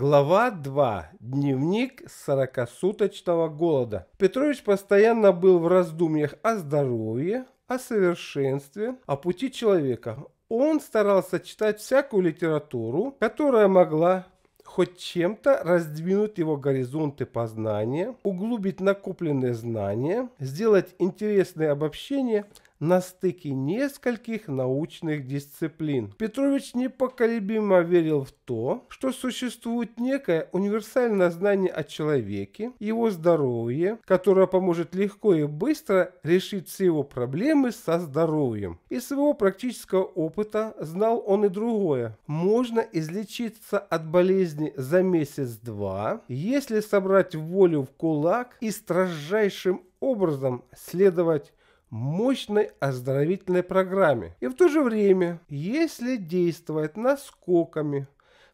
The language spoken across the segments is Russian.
Глава 2. Дневник сорокасуточного голода. Петрович постоянно был в раздумьях о здоровье, о совершенстве, о пути человека. Он старался читать всякую литературу, которая могла хоть чем-то раздвинуть его горизонты познания, углубить накопленные знания, сделать интересные обобщения – на стыке нескольких научных дисциплин. Петрович непоколебимо верил в то, что существует некое универсальное знание о человеке, его здоровье, которое поможет легко и быстро решить все его проблемы со здоровьем. Из своего практического опыта знал он и другое. Можно излечиться от болезни за месяц-два, если собрать волю в кулак и строжайшим образом следовать мощной оздоровительной программе. И в то же время, если действовать наскоками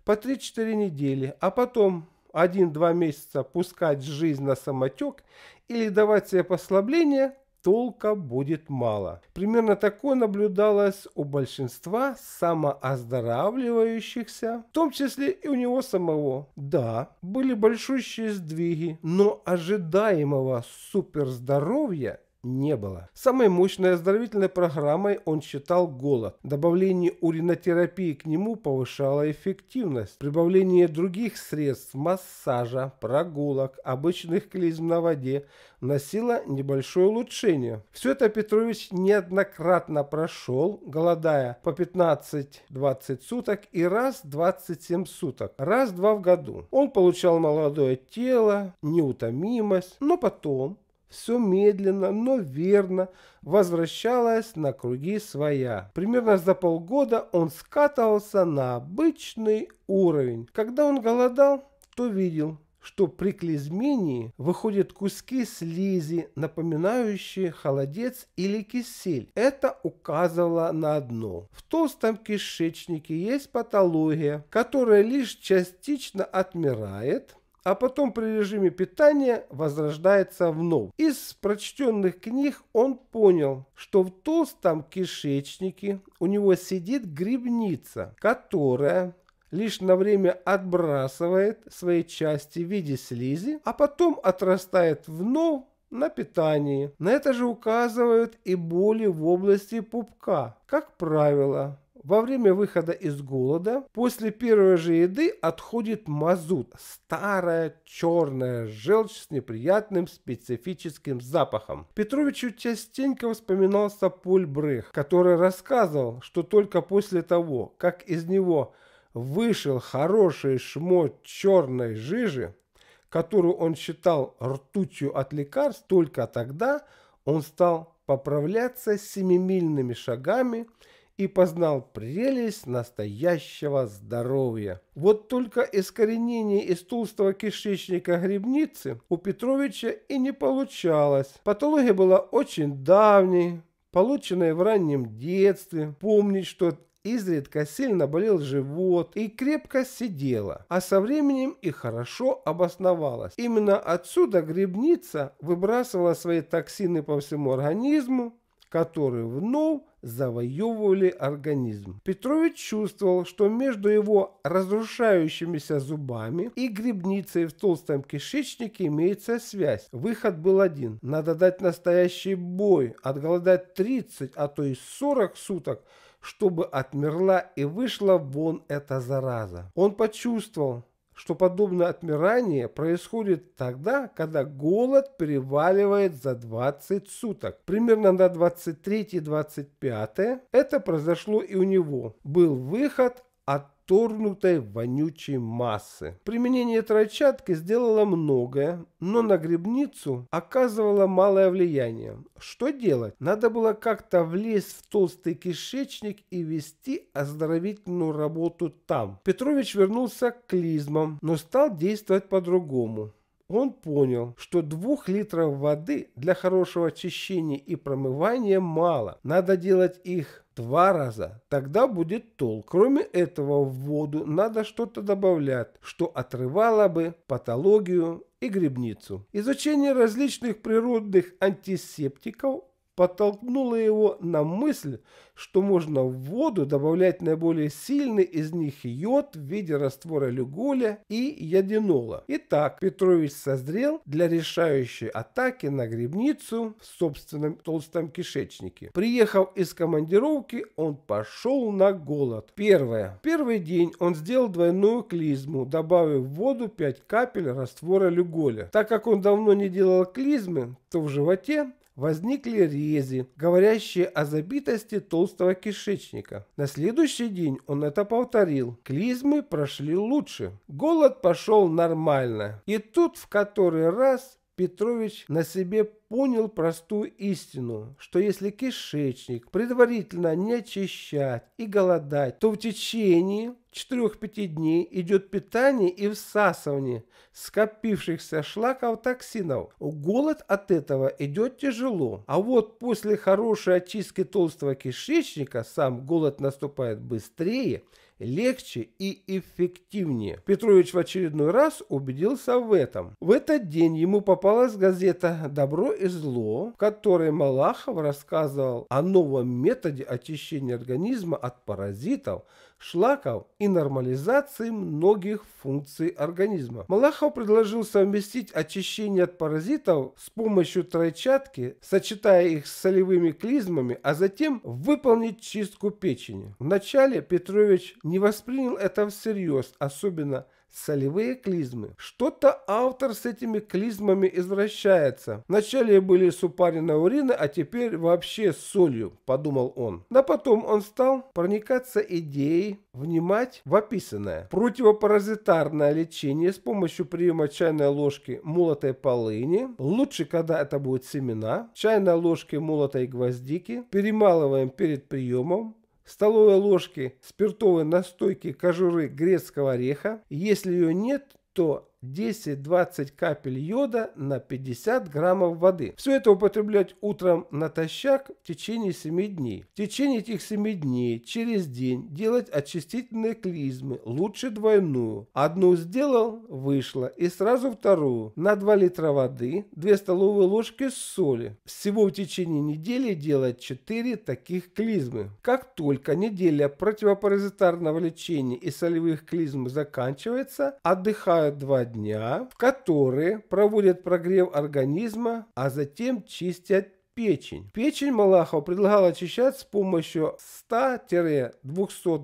по 3-4 недели, а потом 1-2 месяца пускать жизнь на самотек или давать себе послабление, толка будет мало. Примерно такое наблюдалось у большинства самооздоравливающихся, в том числе и у него самого. Да, были большущие сдвиги, но ожидаемого суперздоровья не было. Самой мощной оздоровительной программой он считал голод. Добавление уринотерапии к нему повышало эффективность. Прибавление других средств, массажа, прогулок, обычных клизм на воде носило небольшое улучшение. Все это Петрович неоднократно прошел, голодая по 15-20 суток и раз 27 суток, раз-два в году. Он получал молодое тело, неутомимость, но потом все медленно, но верно возвращалась на круги своя. Примерно за полгода он скатывался на обычный уровень. Когда он голодал, то видел, что при клизмении выходят куски слизи, напоминающие холодец или кисель. Это указывало на одно. В толстом кишечнике есть патология, которая лишь частично отмирает – а потом при режиме питания возрождается вновь. Из прочтенных книг он понял, что в толстом кишечнике у него сидит грибница, которая лишь на время отбрасывает свои части в виде слизи, а потом отрастает вновь на питании. На это же указывают и боли в области пупка. Как правило, во время выхода из голода после первой же еды отходит мазут, старая черная желчь с неприятным специфическим запахом. Петровичу частенько вспоминался Поль Брех, который рассказывал, что только после того, как из него вышел хороший шмот черной жижи, которую он считал ртутью от лекарств, только тогда он стал поправляться семимильными шагами – и познал прелесть настоящего здоровья. Вот только искоренение из толстого кишечника грибницы у Петровича и не получалось. Патология была очень давней, полученной в раннем детстве. Помнить, что изредка сильно болел живот и крепко сидела, а со временем и хорошо обосновалась. Именно отсюда грибница выбрасывала свои токсины по всему организму, которые вновь завоевывали организм. Петрович чувствовал, что между его разрушающимися зубами и грибницей в толстом кишечнике имеется связь. Выход был один. Надо дать настоящий бой, отголодать 30, а то и 40 суток, чтобы отмерла и вышла вон эта зараза. Он почувствовал, что подобное отмирание происходит тогда, когда голод переваливает за 20 суток. Примерно на 23-25 это произошло и у него. Был выход от вторгнутой вонючей массы. Применение тройчатки сделало многое, но на грибницу оказывало малое влияние. Что делать? Надо было как-то влезть в толстый кишечник и вести оздоровительную работу там. Петрович вернулся к клизмам, но стал действовать по-другому. Он понял, что двух литров воды для хорошего очищения и промывания мало. Надо делать их два раза. Тогда будет толк. Кроме этого в воду надо что-то добавлять, что отрывало бы патологию и грибницу. Изучение различных природных антисептиков подтолкнуло его на мысль, что можно в воду добавлять наиболее сильный из них йод в виде раствора люголя и ядинола. Итак, Петрович созрел для решающей атаки на грибницу в собственном толстом кишечнике. Приехав из командировки, он пошел на голод. Первое. Первый день он сделал двойную клизму, добавив в воду 5 капель раствора люголя. Так как он давно не делал клизмы, то в животе возникли рези, говорящие о забитости толстого кишечника. На следующий день он это повторил. Клизмы прошли лучше. Голод пошел нормально. И тут в который раз Петрович на себе понял простую истину, что если кишечник предварительно не очищать и голодать, то в течение 4-5 дней идет питание и всасывание скопившихся шлаков токсинов. Голод от этого идет тяжело, а вот после хорошей очистки толстого кишечника сам голод наступает быстрее легче и эффективнее. Петрович в очередной раз убедился в этом. В этот день ему попалась газета «Добро и зло, в Малахов рассказывал о новом методе очищения организма от паразитов, шлаков и нормализации многих функций организма. Малахов предложил совместить очищение от паразитов с помощью тройчатки, сочетая их с солевыми клизмами, а затем выполнить чистку печени. Вначале Петрович не воспринял это всерьез, особенно солевые клизмы. Что-то автор с этими клизмами извращается. Вначале были с супарина урина, а теперь вообще с солью, подумал он. Но потом он стал проникаться идеей, внимать в описанное. Противопаразитарное лечение с помощью приема чайной ложки молотой полыни. Лучше, когда это будут семена. Чайной ложки молотой гвоздики. Перемалываем перед приемом столовой ложки спиртовой настойки кожуры грецкого ореха. Если ее нет, то 10-20 капель йода на 50 граммов воды. Все это употреблять утром натощак в течение 7 дней. В течение этих 7 дней через день делать очистительные клизмы, лучше двойную. Одну сделал, вышло, и сразу вторую. На 2 литра воды, 2 столовые ложки соли. Всего в течение недели делать 4 таких клизмы. Как только неделя противопаразитарного лечения и солевых клизм заканчивается, отдыхают 2 дня, в которые проводят прогрев организма, а затем чистят печень. Печень Малахов предлагал очищать с помощью 100-200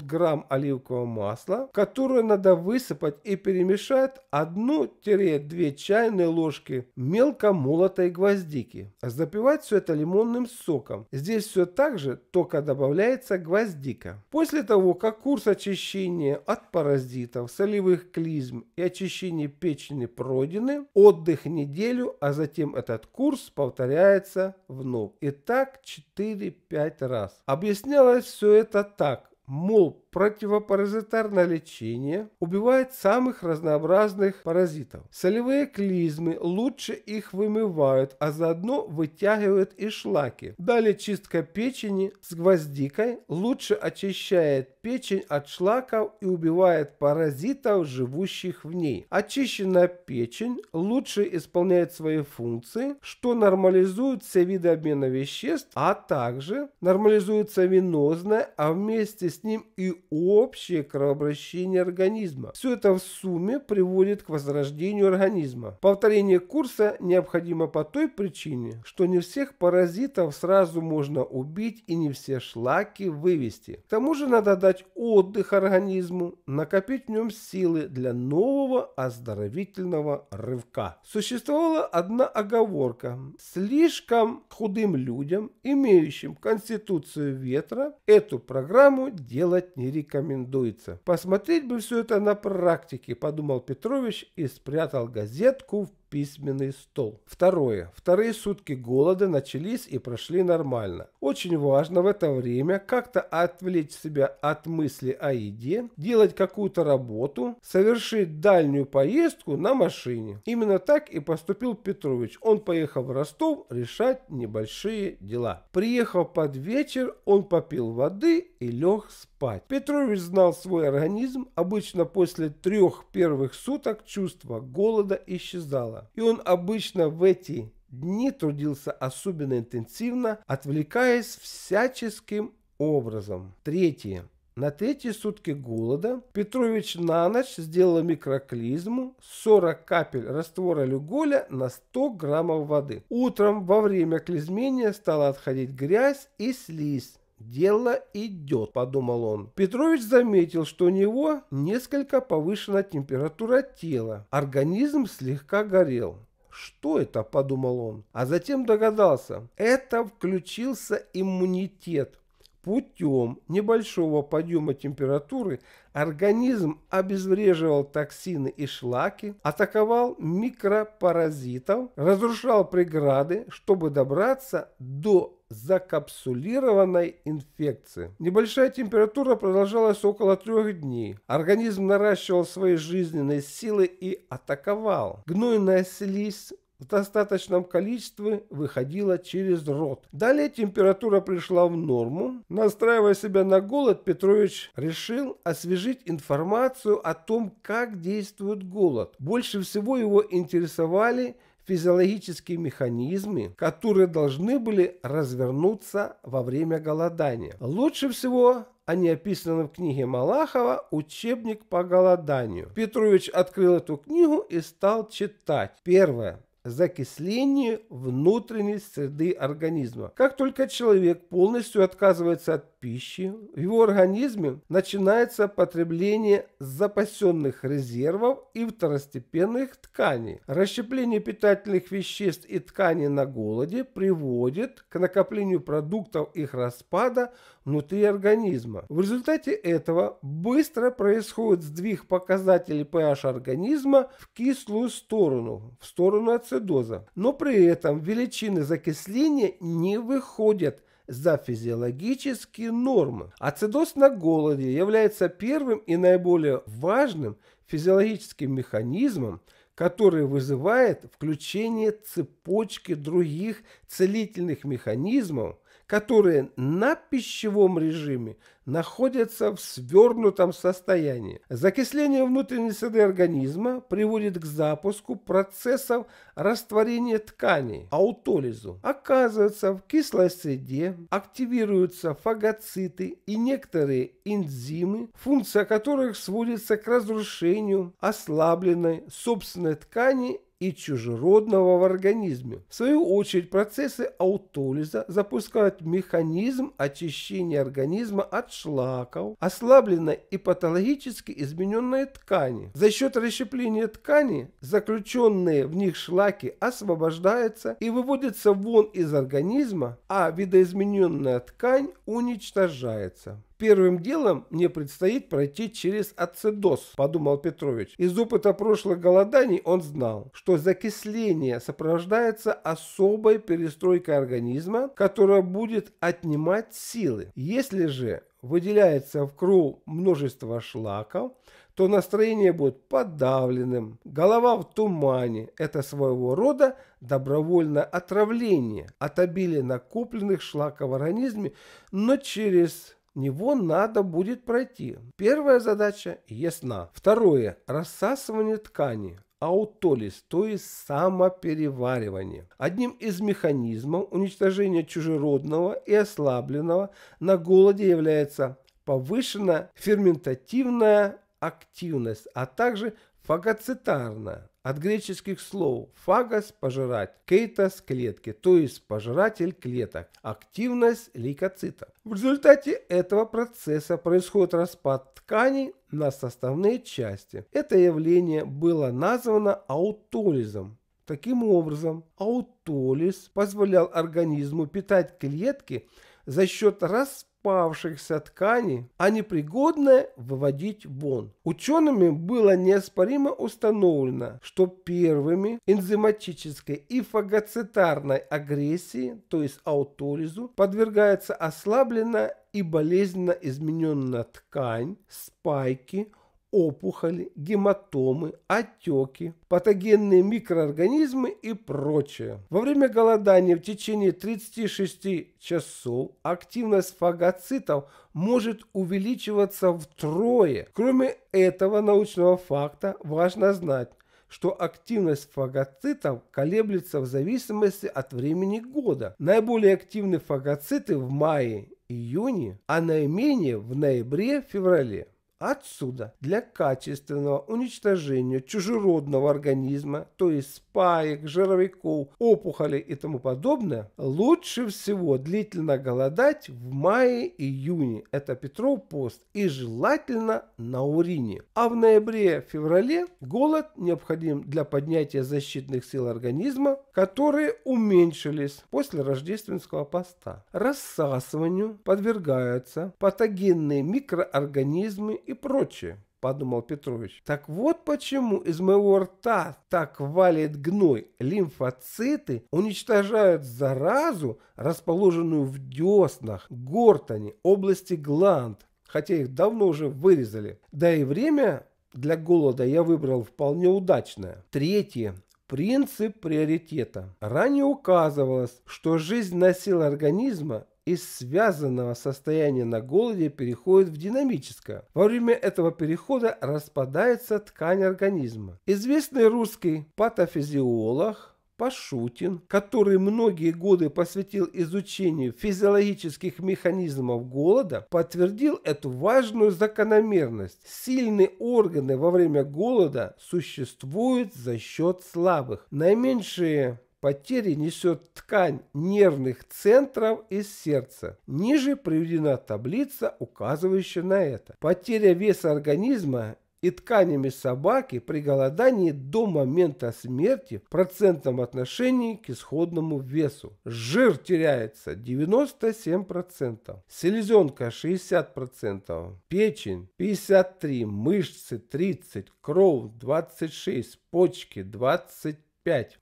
грамм оливкового масла, которое надо высыпать и перемешать 1-2 чайные ложки мелко молотой гвоздики. Запивать все это лимонным соком. Здесь все так же, только добавляется гвоздика. После того, как курс очищения от паразитов, солевых клизм и очищения печени пройдены, отдых неделю, а затем этот курс повторяется в вновь. И так 4-5 раз. Объяснялось все это так. Мол, противопаразитарное лечение убивает самых разнообразных паразитов. Солевые клизмы лучше их вымывают, а заодно вытягивают и шлаки. Далее чистка печени с гвоздикой лучше очищает печень от шлаков и убивает паразитов, живущих в ней. Очищенная печень лучше исполняет свои функции, что нормализует все виды обмена веществ, а также нормализуется венозная, а вместе с ним и общее кровообращение организма. Все это в сумме приводит к возрождению организма. Повторение курса необходимо по той причине, что не всех паразитов сразу можно убить и не все шлаки вывести. К тому же надо дать отдых организму, накопить в нем силы для нового оздоровительного рывка. Существовала одна оговорка. Слишком худым людям, имеющим конституцию ветра, эту программу делать не рекомендуется рекомендуется. Посмотреть бы все это на практике, подумал Петрович и спрятал газетку в письменный стол. Второе. Вторые сутки голода начались и прошли нормально. Очень важно в это время как-то отвлечь себя от мысли о еде, делать какую-то работу, совершить дальнюю поездку на машине. Именно так и поступил Петрович. Он поехал в Ростов решать небольшие дела. Приехав под вечер, он попил воды и лег спать. Петрович знал свой организм. Обычно после трех первых суток чувство голода исчезало. И он обычно в эти дни трудился особенно интенсивно, отвлекаясь всяческим образом. Третье. На третьи сутки голода Петрович на ночь сделал микроклизму 40 капель раствора люголя на 100 граммов воды. Утром во время клизмения стала отходить грязь и слизь. «Дело идет», – подумал он. Петрович заметил, что у него несколько повышена температура тела. Организм слегка горел. «Что это?» – подумал он. А затем догадался. «Это включился иммунитет. Путем небольшого подъема температуры организм обезвреживал токсины и шлаки, атаковал микропаразитов, разрушал преграды, чтобы добраться до закапсулированной инфекции. Небольшая температура продолжалась около трех дней. Организм наращивал свои жизненные силы и атаковал. Гнойная слизь в достаточном количестве выходила через рот. Далее температура пришла в норму. Настраивая себя на голод, Петрович решил освежить информацию о том, как действует голод. Больше всего его интересовали физиологические механизмы, которые должны были развернуться во время голодания. Лучше всего они описаны в книге Малахова «Учебник по голоданию». Петрович открыл эту книгу и стал читать. Первое закисление внутренней среды организма. Как только человек полностью отказывается от пищи, в его организме начинается потребление запасенных резервов и второстепенных тканей. Расщепление питательных веществ и тканей на голоде приводит к накоплению продуктов их распада внутри организма. В результате этого быстро происходит сдвиг показателей pH организма в кислую сторону, в сторону ацидоза. Но при этом величины закисления не выходят за физиологические нормы. Ацидоз на голоде является первым и наиболее важным физиологическим механизмом, который вызывает включение цепочки других целительных механизмов, которые на пищевом режиме находятся в свернутом состоянии. Закисление внутренней среды организма приводит к запуску процессов растворения тканей, аутолизу. Оказывается, в кислой среде активируются фагоциты и некоторые энзимы, функция которых сводится к разрушению ослабленной собственной ткани и чужеродного в организме. В свою очередь процессы аутолиза запускают механизм очищения организма от шлаков, ослабленной и патологически измененной ткани. За счет расщепления ткани заключенные в них шлаки освобождаются и выводятся вон из организма, а видоизмененная ткань уничтожается. Первым делом мне предстоит пройти через ацидоз, подумал Петрович. Из опыта прошлых голоданий он знал, что закисление сопровождается особой перестройкой организма, которая будет отнимать силы. Если же выделяется в кровь множество шлаков, то настроение будет подавленным, голова в тумане. Это своего рода добровольное отравление от обилия накопленных шлаков в организме, но через него надо будет пройти. Первая задача ясна. Второе. Рассасывание ткани аутолиз, то есть самопереваривание. Одним из механизмов уничтожения чужеродного и ослабленного на голоде является повышенная ферментативная активность, а также фагоцитарная. От греческих слов «фагос» – пожирать, «кейтос» – клетки, то есть пожиратель клеток, активность лейкоцитов. В результате этого процесса происходит распад тканей на составные части. Это явление было названо аутолизом. Таким образом, аутолиз позволял организму питать клетки за счет распада распавшихся тканей, а непригодное выводить вон. Учеными было неоспоримо установлено, что первыми энзиматической и фагоцитарной агрессии, то есть аутолизу, подвергается ослабленная и болезненно измененная ткань, спайки – опухоли, гематомы, отеки, патогенные микроорганизмы и прочее. Во время голодания в течение 36 часов активность фагоцитов может увеличиваться втрое. Кроме этого научного факта важно знать, что активность фагоцитов колеблется в зависимости от времени года. Наиболее активны фагоциты в мае, июне, а наименее в ноябре-феврале. Отсюда для качественного уничтожения чужеродного организма, то есть спаек, жировиков, опухолей и тому подобное, лучше всего длительно голодать в мае-июне, это Петров пост, и желательно на урине. А в ноябре-феврале голод необходим для поднятия защитных сил организма, которые уменьшились после рождественского поста. Рассасыванию подвергаются патогенные микроорганизмы и прочее. — подумал Петрович. «Так вот почему из моего рта так валит гной. Лимфоциты уничтожают заразу, расположенную в деснах, гортани, области гланд, хотя их давно уже вырезали. Да и время для голода я выбрал вполне удачное. Третье. Принцип приоритета. Ранее указывалось, что жизнь носила организма из связанного состояния на голоде переходит в динамическое. Во время этого перехода распадается ткань организма. Известный русский патофизиолог Пашутин, который многие годы посвятил изучению физиологических механизмов голода, подтвердил эту важную закономерность. Сильные органы во время голода существуют за счет слабых. Наименьшие потери несет ткань нервных центров из сердца. Ниже приведена таблица, указывающая на это. Потеря веса организма и тканями собаки при голодании до момента смерти в процентном отношении к исходному весу. Жир теряется 97%, селезенка 60%, печень 53%, мышцы 30%, кровь 26%, почки 25%.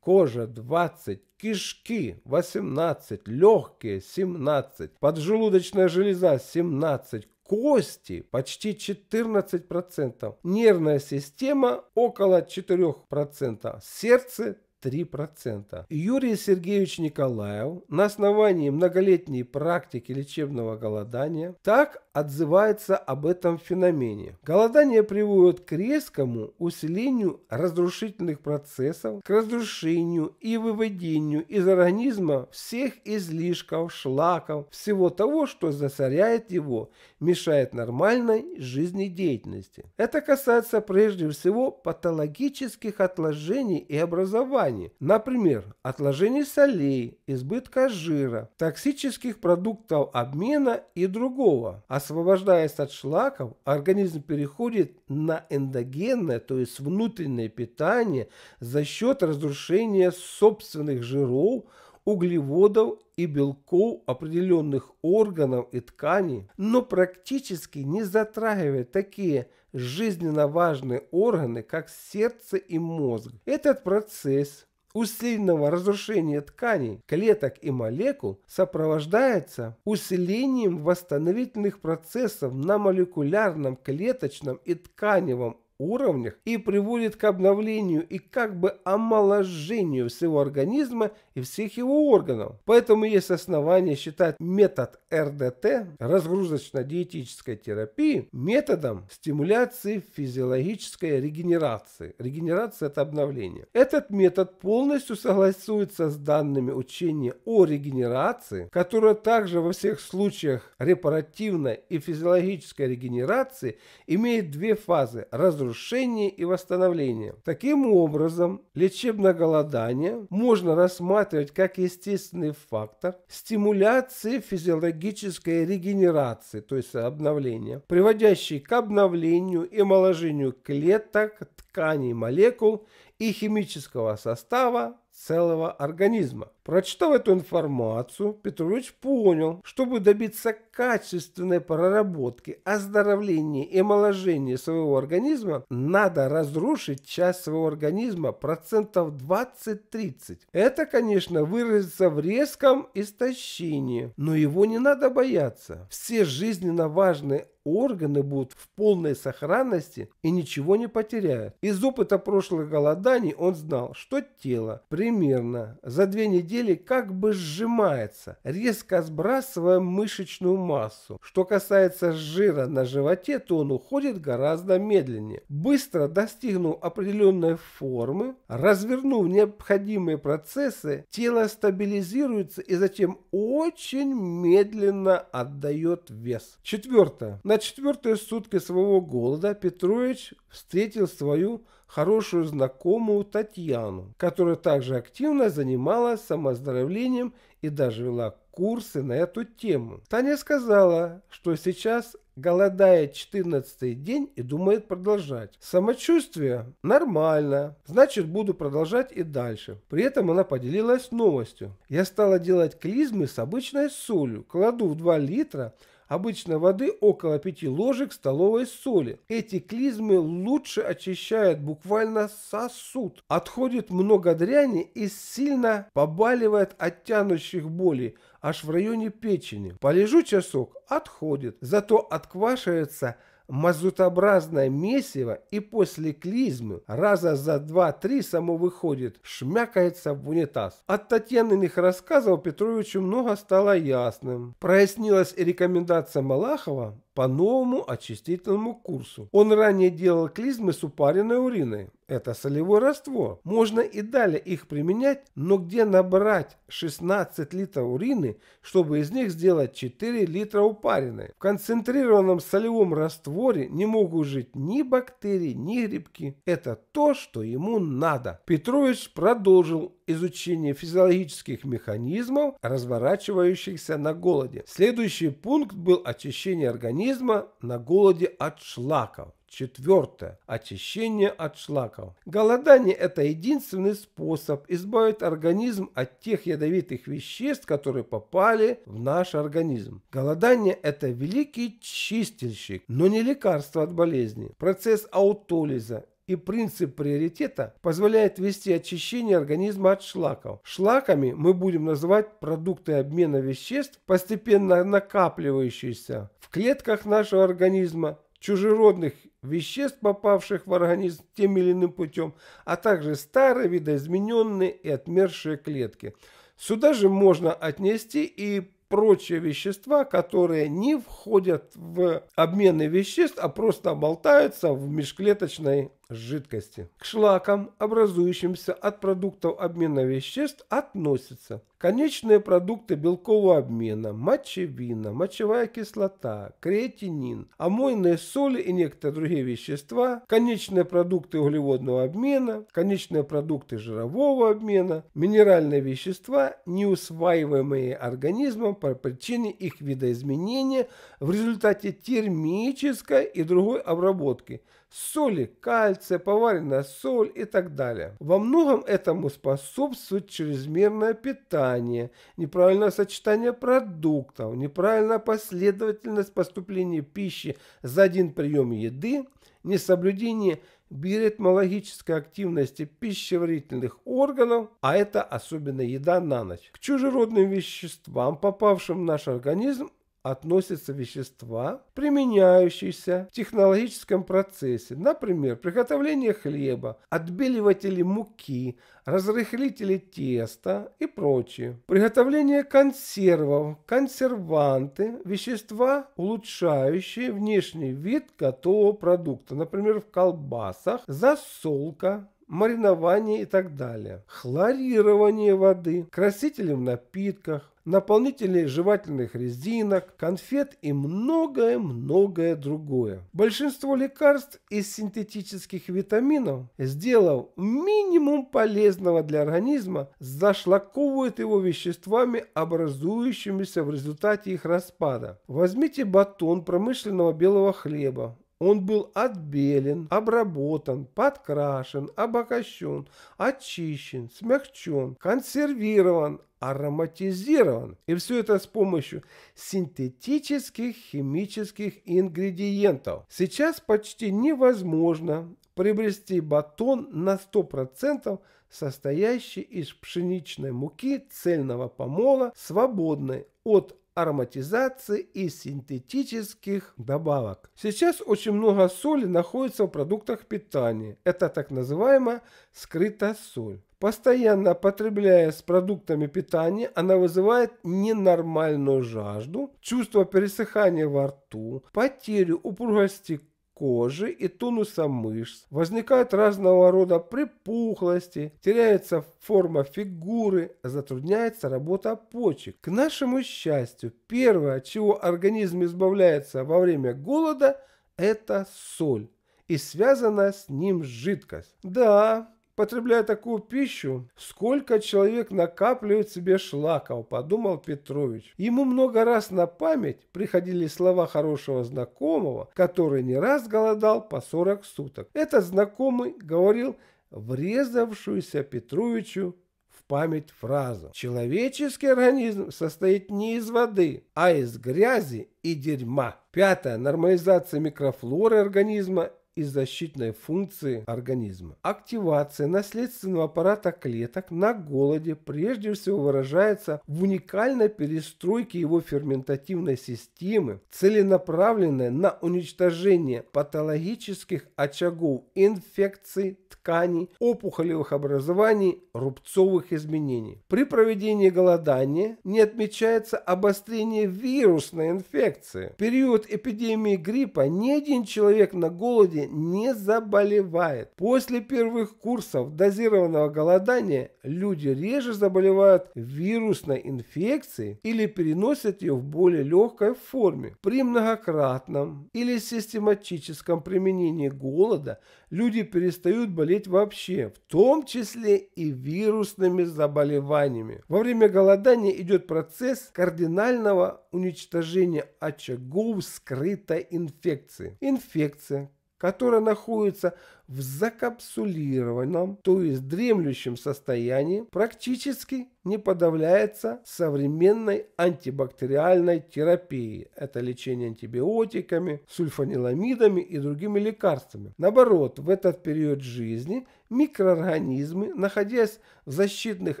кожа 20, кишки 18, легкие 17, поджелудочная железа 17, кости почти 14%, нервная система около 4%, сердце 3%. Юрий Сергеевич Николаев на основании многолетней практики лечебного голодания так отзывается об этом феномене. Голодание приводит к резкому усилению разрушительных процессов, к разрушению и выведению из организма всех излишков, шлаков, всего того, что засоряет его, мешает нормальной жизнедеятельности. Это касается прежде всего патологических отложений и образований заболеваний, например, отложений солей, избытка жира, токсических продуктов обмена и другого. Освобождаясь от шлаков, организм переходит на эндогенное, то есть внутреннее питание за счет разрушения собственных жиров, углеводов и белков определенных органов и тканей, но практически не затрагивает такие жизненно важные органы, как сердце и мозг. Этот процесс усиленного разрушения тканей, клеток и молекул сопровождается усилением восстановительных процессов на молекулярном, клеточном и тканевом уровнях и приводит к обновлению и как бы омоложению всего организма и всех его органов. Поэтому есть основания считать метод РДТ, разгрузочно-диетической терапии, методом стимуляции физиологической регенерации. Регенерация – это обновление. Этот метод полностью согласуется с данными учения о регенерации, которая также во всех случаях репаративной и физиологической регенерации имеет две фазы – разрушения разрушения и восстановления. Таким образом, лечебное голодание можно рассматривать как естественный фактор стимуляции физиологической регенерации, то есть обновления, приводящий к обновлению и омоложению клеток, тканей, молекул и химического состава целого организма. Прочитав эту информацию, Петрович понял, чтобы добиться качественной проработки, оздоровления и омоложения своего организма, надо разрушить часть своего организма процентов 20-30. Это, конечно, выразится в резком истощении, но его не надо бояться. Все жизненно важные органы будут в полной сохранности и ничего не потеряют. Из опыта прошлых голоданий он знал, что тело примерно за две недели теле как бы сжимается, резко сбрасывая мышечную массу. Что касается жира на животе, то он уходит гораздо медленнее. Быстро достигнув определенной формы, развернув необходимые процессы, тело стабилизируется и затем очень медленно отдает вес. Четвертое. На четвертые сутки своего голода Петрович встретил свою хорошую знакомую Татьяну, которая также активно занималась самооздоровлением и даже вела курсы на эту тему. Таня сказала, что сейчас голодает 14 день и думает продолжать. Самочувствие нормально, значит буду продолжать и дальше. При этом она поделилась новостью. Я стала делать клизмы с обычной солью, кладу в 2 литра – Обычно воды около 5 ложек столовой соли. Эти клизмы лучше очищают буквально сосуд. Отходит много дряни и сильно побаливает от тянущих болей – аж в районе печени. Полежу часок, отходит, зато отквашивается мазутообразное месиво и после клизмы раза за два-три само выходит, шмякается в унитаз. От Татьяниных рассказов Петровичу много стало ясным. Прояснилась и рекомендация Малахова по новому очистительному курсу. Он ранее делал клизмы с упаренной уриной. Это солевой раствор. Можно и далее их применять, но где набрать 16 литров урины, чтобы из них сделать 4 литра упаренной? В концентрированном солевом растворе не могут жить ни бактерии, ни грибки. Это то, что ему надо. Петрович продолжил изучение физиологических механизмов, разворачивающихся на голоде. Следующий пункт был очищение организма на голоде от шлаков. Четвертое. Очищение от шлаков. Голодание – это единственный способ избавить организм от тех ядовитых веществ, которые попали в наш организм. Голодание – это великий чистильщик, но не лекарство от болезни. Процесс аутолиза и принцип приоритета позволяет вести очищение организма от шлаков. Шлаками мы будем называть продукты обмена веществ, постепенно накапливающиеся в клетках нашего организма, чужеродных веществ, попавших в организм тем или иным путем, а также старые, видоизмененные и отмершие клетки. Сюда же можно отнести и прочие вещества, которые не входят в обмены веществ, а просто болтаются в межклеточной жидкости. К шлакам, образующимся от продуктов обмена веществ, относятся конечные продукты белкового обмена, мочевина, мочевая кислота, креатинин, амойные соли и некоторые другие вещества, конечные продукты углеводного обмена, конечные продукты жирового обмена, минеральные вещества, неусваиваемые организмом по причине их видоизменения в результате термической и другой обработки – соли, кальция, поваренная соль и так далее. Во многом этому способствует чрезмерное питание, неправильное сочетание продуктов, неправильная последовательность поступления пищи за один прием еды, несоблюдение биоритмологической активности пищеварительных органов, а это особенно еда на ночь. К чужеродным веществам, попавшим в наш организм, относятся вещества, применяющиеся в технологическом процессе, например, приготовление хлеба, отбеливатели муки, разрыхлители теста и прочее. Приготовление консервов, консерванты, вещества, улучшающие внешний вид готового продукта, например, в колбасах, засолка, маринование и так далее, хлорирование воды, красители в напитках, наполнители жевательных резинок, конфет и многое-многое другое. Большинство лекарств из синтетических витаминов, сделав минимум полезного для организма, зашлаковывают его веществами, образующимися в результате их распада. Возьмите батон промышленного белого хлеба, он был отбелен, обработан, подкрашен, обогащен, очищен, смягчен, консервирован, ароматизирован. И все это с помощью синтетических химических ингредиентов. Сейчас почти невозможно приобрести батон на 100% состоящий из пшеничной муки цельного помола, свободной от ароматизации и синтетических добавок. Сейчас очень много соли находится в продуктах питания. Это так называемая скрытая соль. Постоянно потребляя с продуктами питания, она вызывает ненормальную жажду, чувство пересыхания во рту, потерю упругости кожи и тонуса мышц, возникают разного рода припухлости, теряется форма фигуры, затрудняется работа почек. К нашему счастью, первое, чего организм избавляется во время голода, это соль и связанная с ним жидкость. Да, потребляя такую пищу, сколько человек накапливает себе шлаков, подумал Петрович. Ему много раз на память приходили слова хорошего знакомого, который не раз голодал по 40 суток. Этот знакомый говорил врезавшуюся Петровичу в память фразу. Человеческий организм состоит не из воды, а из грязи и дерьма. Пятое. Нормализация микрофлоры организма и защитной функции организма. Активация наследственного аппарата клеток на голоде прежде всего выражается в уникальной перестройке его ферментативной системы, целенаправленной на уничтожение патологических очагов инфекций, тканей, опухолевых образований, рубцовых изменений. При проведении голодания не отмечается обострение вирусной инфекции. В период эпидемии гриппа ни один человек на голоде люди не заболевает. После первых курсов дозированного голодания люди реже заболевают вирусной инфекцией или переносят ее в более легкой форме. При многократном или систематическом применении голода люди перестают болеть вообще, в том числе и вирусными заболеваниями. Во время голодания идет процесс кардинального уничтожения очагов скрытой инфекции. Инфекция, которая находится в закапсулированном, то есть дремлющем состоянии, практически не подавляется современной антибактериальной терапией. Это лечение антибиотиками, сульфаниламидами и другими лекарствами. Наоборот, в этот период жизни микроорганизмы, находясь в защитных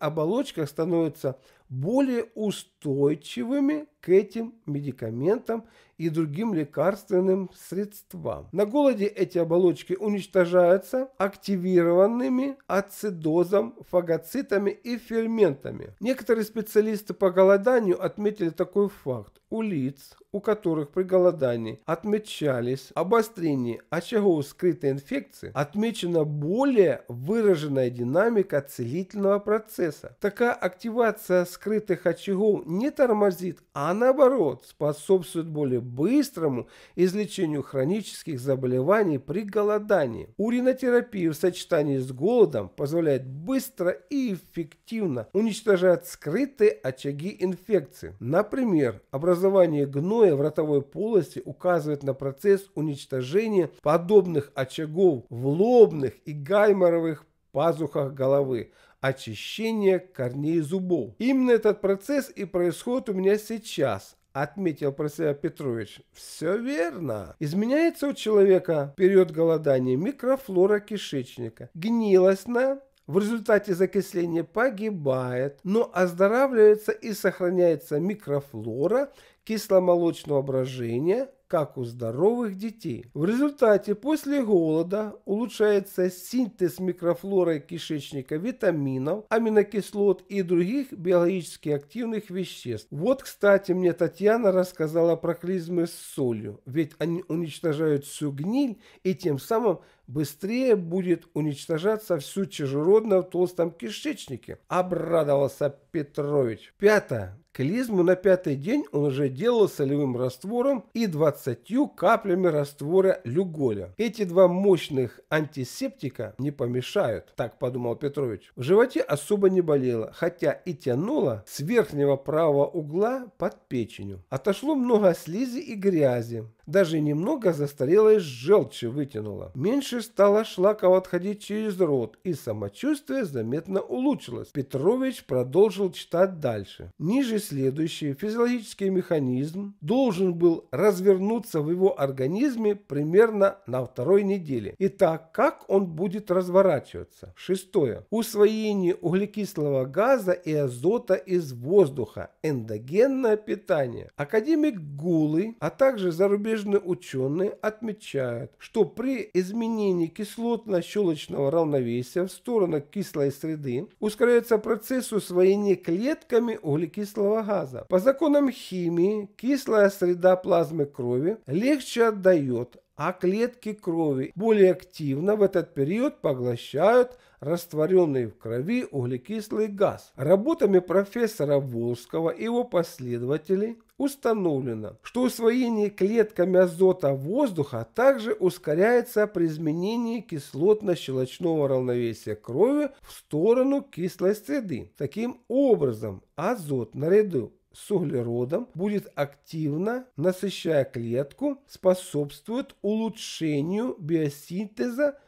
оболочках, становятся более устойчивыми к этим медикаментам и другим лекарственным средствам. На голоде эти оболочки уничтожаются активированными ацидозом, фагоцитами и ферментами. Некоторые специалисты по голоданию отметили такой факт. У лиц, у которых при голодании отмечались обострение очагов скрытой инфекции, отмечена более выраженная динамика целительного процесса. Такая активация скрытых очагов не тормозит, а наоборот способствует более быстрому излечению хронических заболеваний при голодании. Уринотерапия в сочетании с голодом позволяет быстро и эффективно уничтожать скрытые очаги инфекции. Например, образование гноя в ротовой полости указывает на процесс уничтожения подобных очагов в лобных и гайморовых пазухах головы, очищение корней зубов. Именно этот процесс и происходит у меня сейчас, отметил про себя Петрович. Все верно. Изменяется у человека в период голодания микрофлора кишечника. Гнилостная, в результате закисления погибает, но оздоравливается и сохраняется микрофлора кисломолочного брожения, как у здоровых детей. В результате после голода улучшается синтез микрофлоры кишечника витаминов, аминокислот и других биологически активных веществ. Вот, кстати, мне Татьяна рассказала про клизмы с солью, ведь они уничтожают всю гниль и тем самым быстрее будет уничтожаться всю чужеродную в толстом кишечнике, обрадовался Петрович. Пятое. Клизму на пятый день он уже делал солевым раствором и 20 каплями раствора люголя. Эти два мощных антисептика не помешают, так подумал Петрович. В животе особо не болело, хотя и тянуло с верхнего правого угла под печенью. Отошло много слизи и грязи. Даже немного застарелой желчи вытянуло. Меньше Дальше стала Шлакова отходить через рот, и самочувствие заметно улучшилось. Петрович продолжил читать дальше. Ниже следующий физиологический механизм должен был развернуться в его организме примерно на второй неделе. Итак, как он будет разворачиваться? Шестое. Усвоение углекислого газа и азота из воздуха. Эндогенное питание. Академик Гулы, а также зарубежные ученые отмечают, что при изменении изменении кислотно-щелочного равновесия в сторону кислой среды ускоряется процесс усвоения клетками углекислого газа. По законам химии кислая среда плазмы крови легче отдает, а клетки крови более активно в этот период поглощают растворенный в крови углекислый газ. Работами профессора Волского и его последователей установлено, что усвоение клетками азота воздуха также ускоряется при изменении кислотно-щелочного равновесия крови в сторону кислой среды. Таким образом, азот наряду с углеродом будет активно, насыщая клетку, способствует улучшению биосинтеза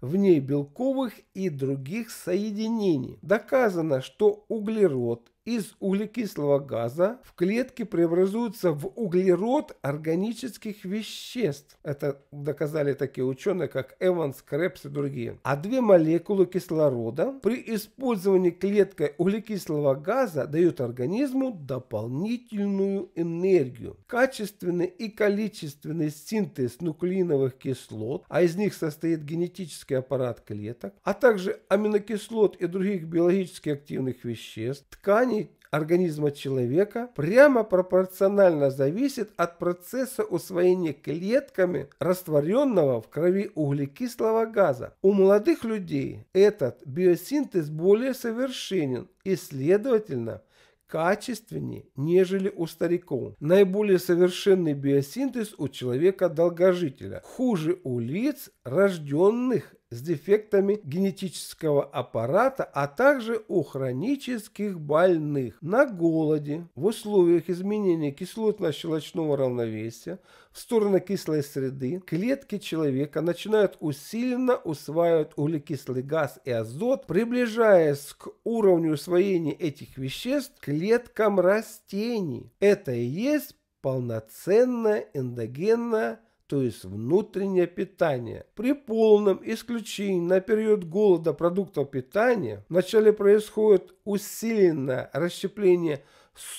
в ней белковых и других соединений. Доказано, что углерод из углекислого газа в клетке преобразуется в углерод органических веществ. Это доказали такие ученые, как Эванс, Крепс и другие. А две молекулы кислорода при использовании клеткой углекислого газа дают организму дополнительную энергию. Качественный и количественный синтез нуклеиновых кислот, а из них состоит генетический аппарат клеток, а также аминокислот и других биологически активных веществ, ткани организма человека прямо пропорционально зависит от процесса усвоения клетками растворенного в крови углекислого газа. У молодых людей этот биосинтез более совершенен и, следовательно, качественнее, нежели у стариков. Наиболее совершенный биосинтез у человека-долгожителя. Хуже у лиц, рожденных с дефектами генетического аппарата, а также у хронических больных на голоде в условиях изменения кислотно-щелочного равновесия в сторону кислой среды клетки человека начинают усиленно усваивать углекислый газ и азот, приближаясь к уровню усвоения этих веществ клеткам растений. Это и есть полноценная эндогенная то есть внутреннее питание. При полном исключении на период голода продуктов питания вначале происходит усиленное расщепление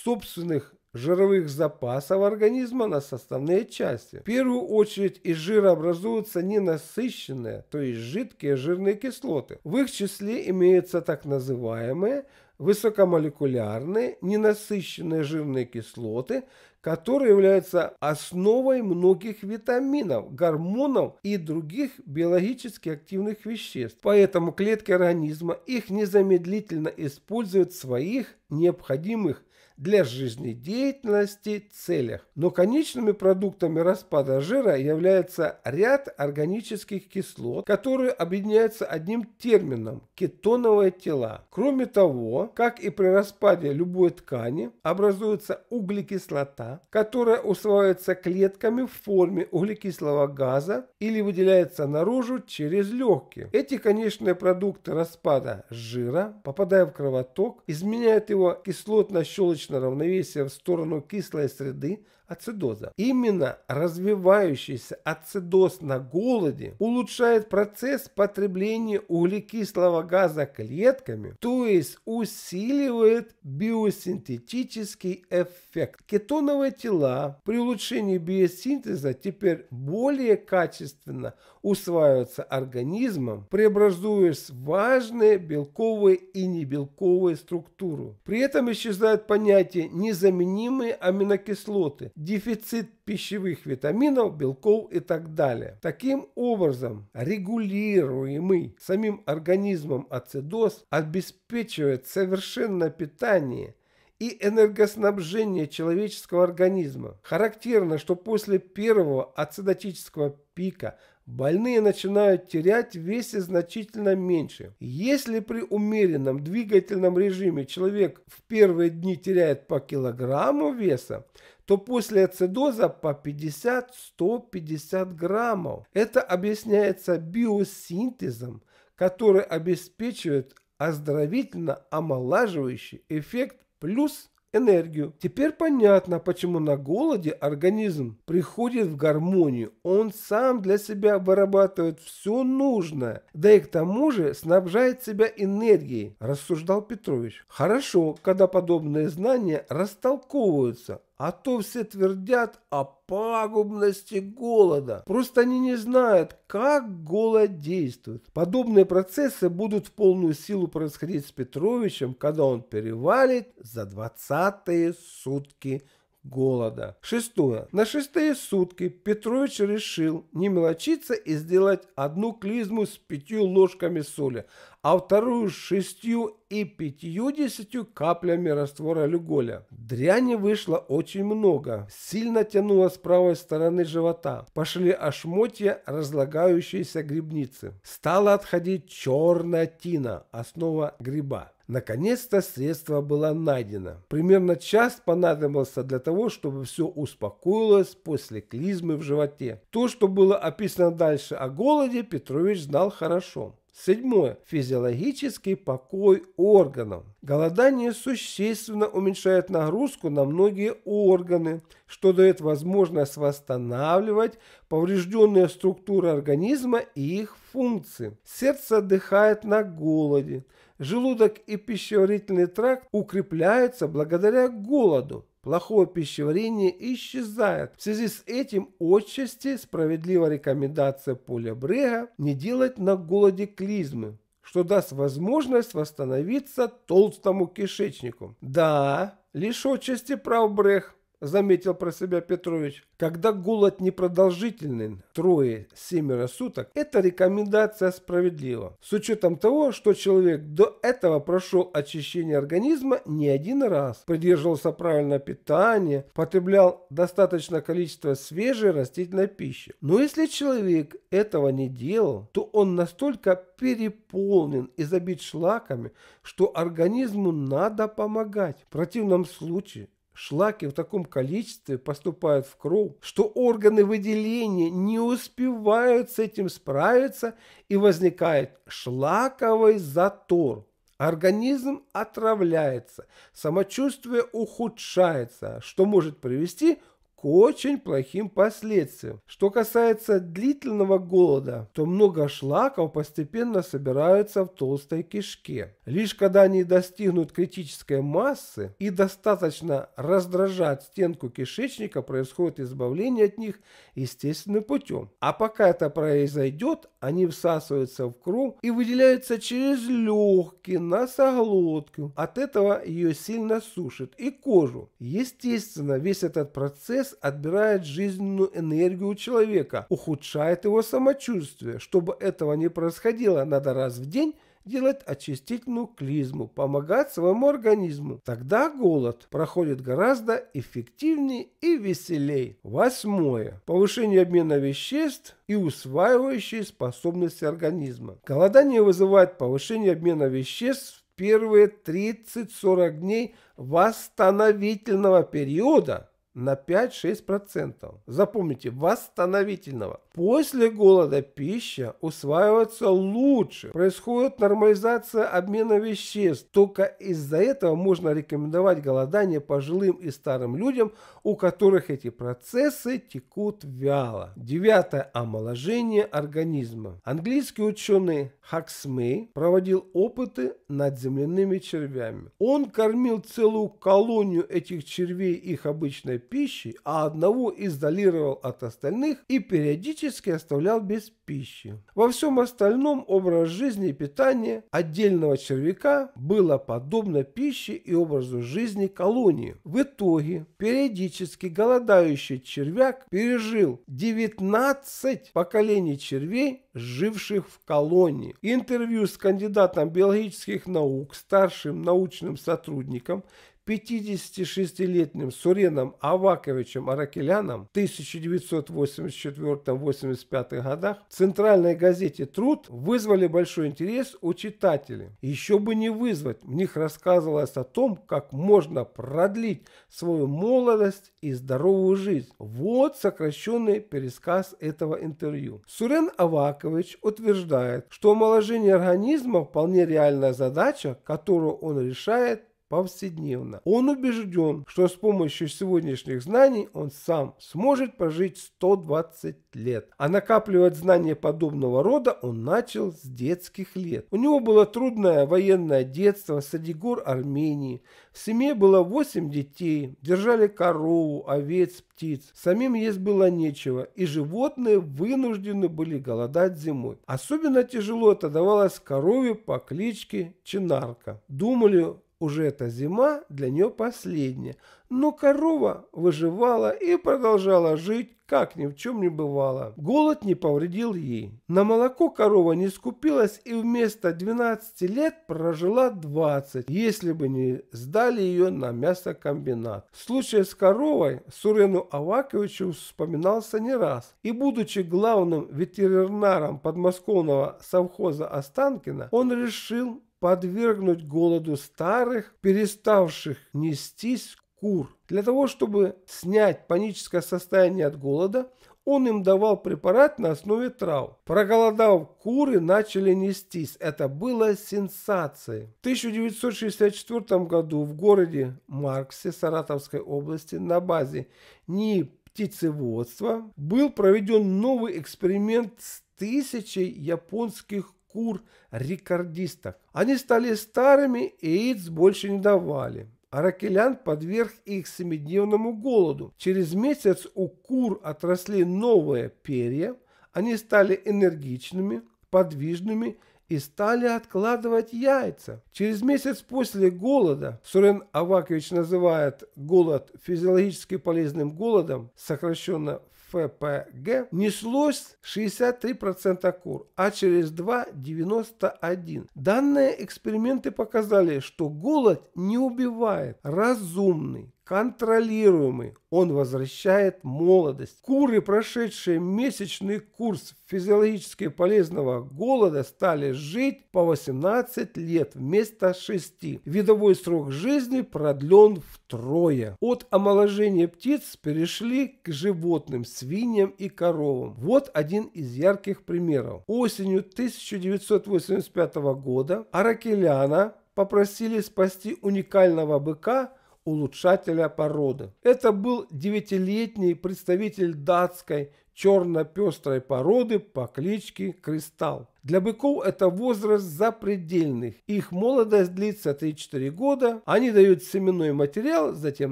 собственных жировых запасов организма на составные части. В первую очередь из жира образуются ненасыщенные, то есть жидкие жирные кислоты. В их числе имеются так называемые высокомолекулярные ненасыщенные жирные кислоты, который является основой многих витаминов, гормонов и других биологически активных веществ. Поэтому клетки организма их незамедлительно используют в своих необходимых для жизнедеятельности целях. Но конечными продуктами распада жира является ряд органических кислот, которые объединяются одним термином – кетоновые тела. Кроме того, как и при распаде любой ткани, образуется углекислота, которая усваивается клетками в форме углекислого газа или выделяется наружу через легкие. Эти конечные продукты распада жира, попадая в кровоток, изменяют его кислотно-щелочный точно равновесие в сторону кислой среды, ацидоза. Именно развивающийся ацидоз на голоде улучшает процесс потребления углекислого газа клетками, то есть усиливает биосинтетический эффект. Кетоновые тела при улучшении биосинтеза теперь более качественно усваиваются организмом, преобразуя важные белковые и небелковые структуры. При этом исчезают понятия незаменимые аминокислоты дефицит пищевых витаминов, белков и так далее. Таким образом, регулируемый самим организмом ацидоз обеспечивает совершенное питание и энергоснабжение человеческого организма. Характерно, что после первого ацидотического пика больные начинают терять вес значительно меньше. Если при умеренном двигательном режиме человек в первые дни теряет по килограмму веса, то после ацидоза по 50-150 граммов. Это объясняется биосинтезом, который обеспечивает оздоровительно-омолаживающий эффект плюс энергию. Теперь понятно, почему на голоде организм приходит в гармонию. Он сам для себя вырабатывает все нужное, да и к тому же снабжает себя энергией, рассуждал Петрович. Хорошо, когда подобные знания растолковываются, а то все твердят о пагубности голода. Просто они не знают, как голод действует. Подобные процессы будут в полную силу происходить с Петровичем, когда он перевалит за двадцатые сутки голода. Шестое. На шестые сутки Петрович решил не мелочиться и сделать одну клизму с пятью ложками соли, а вторую с шестью и пятьюдесятью каплями раствора люголя. Дряни вышло очень много, сильно тянуло с правой стороны живота. Пошли ошмотья разлагающиеся грибницы. Стала отходить черная тина, основа гриба. Наконец-то средство было найдено. Примерно час понадобился для того, чтобы все успокоилось после клизмы в животе. То, что было описано дальше о голоде, Петрович знал хорошо. Седьмое. Физиологический покой органов. Голодание существенно уменьшает нагрузку на многие органы, что дает возможность восстанавливать поврежденные структуры организма и их функции. Сердце отдыхает на голоде, Желудок и пищеварительный тракт укрепляются благодаря голоду. Плохое пищеварение исчезает. В связи с этим отчасти справедлива рекомендация Поля Брега не делать на голоде клизмы, что даст возможность восстановиться толстому кишечнику. Да, лишь отчасти прав Брех. – заметил про себя Петрович. Когда голод непродолжительный, трое-семеро суток, эта рекомендация справедлива, с учетом того, что человек до этого прошел очищение организма не один раз, придерживался правильного питания, потреблял достаточное количество свежей растительной пищи. Но если человек этого не делал, то он настолько переполнен и забит шлаками, что организму надо помогать. В противном случае Шлаки в таком количестве поступают в кровь, что органы выделения не успевают с этим справиться и возникает шлаковый затор. Организм отравляется, самочувствие ухудшается, что может привести к очень плохим последствиям. Что касается длительного голода, то много шлаков постепенно собираются в толстой кишке. Лишь когда они достигнут критической массы и достаточно раздражать стенку кишечника, происходит избавление от них естественным путем. А пока это произойдет, они всасываются в кровь и выделяются через легкие, носоглотку. От этого ее сильно сушит и кожу. Естественно, весь этот процесс отбирает жизненную энергию у человека, ухудшает его самочувствие. Чтобы этого не происходило, надо раз в день делать очистительную клизму, помогать своему организму. Тогда голод проходит гораздо эффективнее и веселее. Восьмое. Повышение обмена веществ и усваивающей способности организма. Голодание вызывает повышение обмена веществ в первые 30-40 дней восстановительного периода на 5-6%. Запомните, восстановительного. После голода пища усваивается лучше. Происходит нормализация обмена веществ. Только из-за этого можно рекомендовать голодание пожилым и старым людям, у которых эти процессы текут вяло. Девятое. Омоложение организма. Английский ученый Хаксмей проводил опыты над земляными червями. Он кормил целую колонию этих червей их обычной пищи, а одного изолировал от остальных и периодически оставлял без пищи. Во всем остальном образ жизни и питания отдельного червяка было подобно пище и образу жизни колонии. В итоге периодически голодающий червяк пережил 19 поколений червей, живших в колонии. Интервью с кандидатом биологических наук, старшим научным сотрудником 56-летним Суреном Аваковичем Аракеляном в 1984-85 годах в центральной газете «Труд» вызвали большой интерес у читателей. Еще бы не вызвать, в них рассказывалось о том, как можно продлить свою молодость и здоровую жизнь. Вот сокращенный пересказ этого интервью. Сурен Авакович утверждает, что омоложение организма вполне реальная задача, которую он решает повседневно. Он убежден, что с помощью сегодняшних знаний он сам сможет прожить 120 лет. А накапливать знания подобного рода он начал с детских лет. У него было трудное военное детство среди гор Армении. В семье было 8 детей, держали корову, овец, птиц. Самим есть было нечего, и животные вынуждены были голодать зимой. Особенно тяжело это давалось корове по кличке Чинарка. Думали, уже эта зима для нее последняя, но корова выживала и продолжала жить, как ни в чем не бывало. Голод не повредил ей. На молоко корова не скупилась и вместо 12 лет прожила 20, если бы не сдали ее на мясокомбинат. Случай с коровой Сурену Аваковичу вспоминался не раз. И будучи главным ветеринаром подмосковного совхоза Останкина, он решил подвергнуть голоду старых, переставших нестись кур. Для того, чтобы снять паническое состояние от голода, он им давал препарат на основе трав. Проголодав куры, начали нестись. Это было сенсацией. В 1964 году в городе Марксе Саратовской области на базе НИИ птицеводства был проведен новый эксперимент с тысячей японских кур, рекордистов. Они стали старыми и яиц больше не давали. Аракелян подверг их семидневному голоду. Через месяц у кур отросли новые перья, они стали энергичными, подвижными и стали откладывать яйца. Через месяц после голода, Сурен Авакович называет голод физиологически полезным голодом, сокращенно ФПГ неслось 63% кур, а через 2 – 91. Данные эксперименты показали, что голод не убивает разумный контролируемый. Он возвращает молодость. Куры, прошедшие месячный курс физиологически полезного голода, стали жить по 18 лет вместо 6. Видовой срок жизни продлен втрое. От омоложения птиц перешли к животным, свиньям и коровам. Вот один из ярких примеров. Осенью 1985 года Аракеляна попросили спасти уникального быка улучшателя породы. Это был девятилетний представитель датской черно-пестрой породы по кличке Кристалл. Для быков это возраст запредельных. Их молодость длится 3-4 года, они дают семенной материал, затем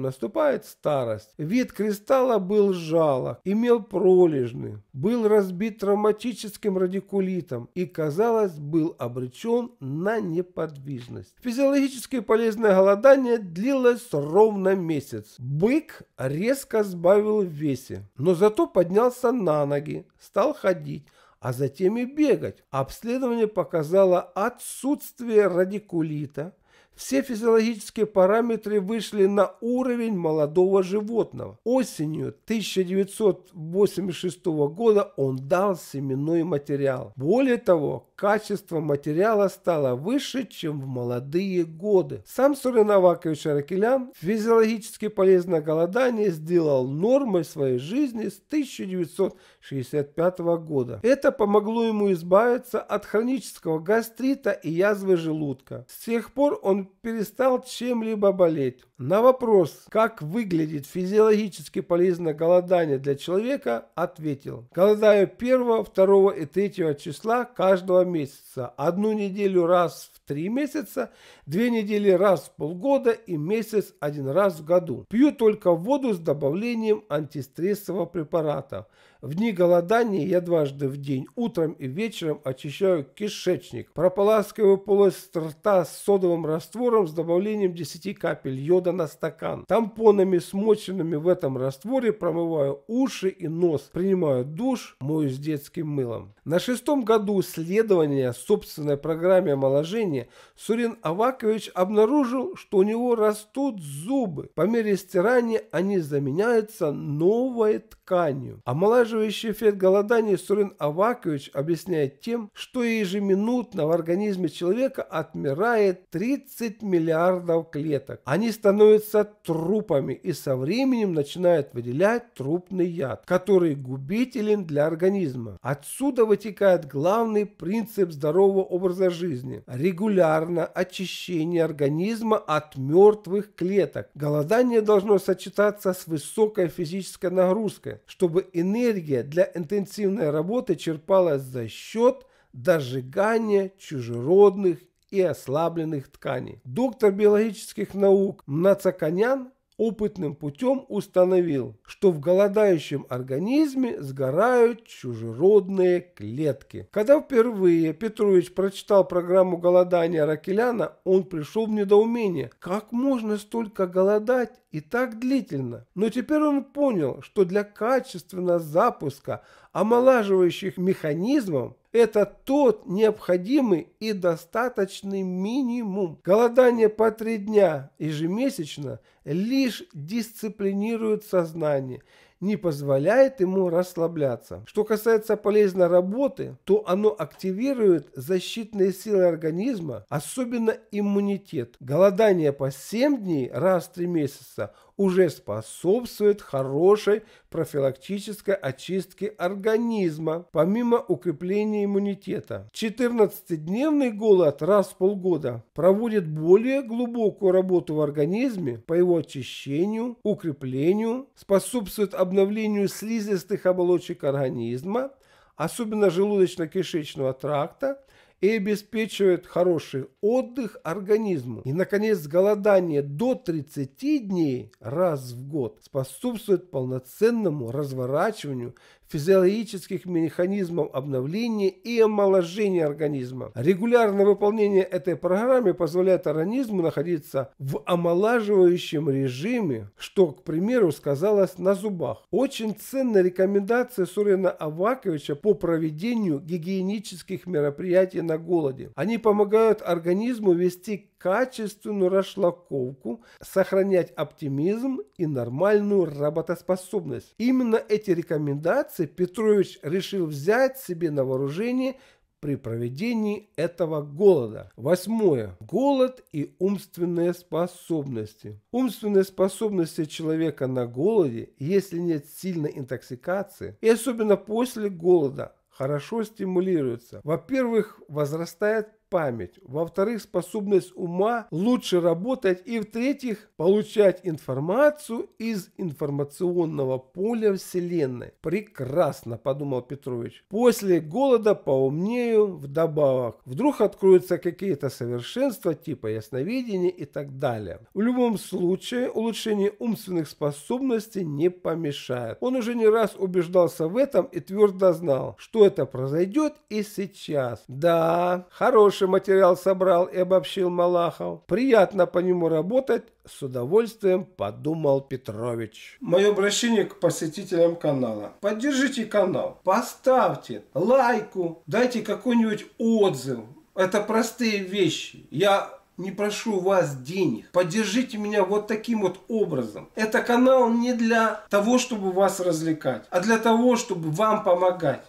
наступает старость. Вид кристалла был жалок, имел пролежны, был разбит травматическим радикулитом и, казалось, был обречен на неподвижность. Физиологически полезное голодание длилось ровно месяц. Бык резко сбавил в весе, но зато поднялся на ноги, стал ходить, а затем и бегать. Обследование показало отсутствие радикулита. Все физиологические параметры вышли на уровень молодого животного. Осенью 1986 года он дал семенной материал. Более того, качество материала стало выше, чем в молодые годы. Сам Сурен Авакович Аракелян физиологически полезное голодание сделал нормой своей жизни с 1965 года. Это помогло ему избавиться от хронического гастрита и язвы желудка. С тех пор он перестал чем-либо болеть. На вопрос, как выглядит физиологически полезное голодание для человека, ответил. Голодаю 1, 2 и 3 числа каждого месяца, одну неделю раз в три месяца, две недели раз в полгода и месяц один раз в году. Пью только воду с добавлением антистрессового препарата. В дни голодания я дважды в день, утром и вечером, очищаю кишечник, прополаскиваю полость рта с содовым раствором с добавлением 10 капель йода на стакан. Тампонами, смоченными в этом растворе, промываю уши и нос, принимаю душ, моюсь детским мылом. На шестом году исследования собственной программе омоложения Сурин Авакович обнаружил, что у него растут зубы. По мере стирания они заменяются новой тканью. Омоложение Сдерживающий эффект голодания Сурен Авакович объясняет тем, что ежеминутно в организме человека отмирает 30 миллиардов клеток. Они становятся трупами и со временем начинают выделять трупный яд, который губителен для организма. Отсюда вытекает главный принцип здорового образа жизни – регулярно очищение организма от мертвых клеток. Голодание должно сочетаться с высокой физической нагрузкой, чтобы энергия энергия для интенсивной работы черпалась за счет дожигания чужеродных и ослабленных тканей. Доктор биологических наук Мнацаканян опытным путем установил, что в голодающем организме сгорают чужеродные клетки. Когда впервые Петрович прочитал программу голодания Ракеляна, он пришел в недоумение, как можно столько голодать и так длительно. Но теперь он понял, что для качественного запуска омолаживающих механизмов это тот необходимый и достаточный минимум. Голодание по три дня ежемесячно лишь дисциплинирует сознание, не позволяет ему расслабляться. Что касается полезной работы, то оно активирует защитные силы организма, особенно иммунитет. Голодание по 7 дней раз в 3 месяца уже способствует хорошей профилактической очистке организма, помимо укрепления иммунитета. 14-дневный голод раз в полгода проводит более глубокую работу в организме по его очищению, укреплению, способствует обновлению слизистых оболочек организма, особенно желудочно-кишечного тракта, и обеспечивает хороший отдых организму. И, наконец, голодание до 30 дней раз в год способствует полноценному разворачиванию физиологических механизмов обновления и омоложения организма. Регулярное выполнение этой программы позволяет организму находиться в омолаживающем режиме, что, к примеру, сказалось на зубах. Очень ценная рекомендация Сурена Аваковича по проведению гигиенических мероприятий на голоде. Они помогают организму вести качественную расшлаковку, сохранять оптимизм и нормальную работоспособность. Именно эти рекомендации Петрович решил взять себе на вооружение при проведении этого голода. Восьмое. Голод и умственные способности. Умственные способности человека на голоде, если нет сильной интоксикации, и особенно после голода, хорошо стимулируются. Во-первых, возрастает память, во-вторых, способность ума лучше работать и, в-третьих, получать информацию из информационного поля Вселенной. Прекрасно, подумал Петрович. После голода поумнею вдобавок. Вдруг откроются какие-то совершенства типа ясновидения и так далее. В любом случае, улучшение умственных способностей не помешает. Он уже не раз убеждался в этом и твердо знал, что это произойдет и сейчас. Да, хороший хороший материал собрал и обобщил Малахов. Приятно по нему работать, с удовольствием подумал Петрович. Мое обращение к посетителям канала. Поддержите канал, поставьте лайку, дайте какой-нибудь отзыв. Это простые вещи. Я не прошу вас денег. Поддержите меня вот таким вот образом. Это канал не для того, чтобы вас развлекать, а для того, чтобы вам помогать.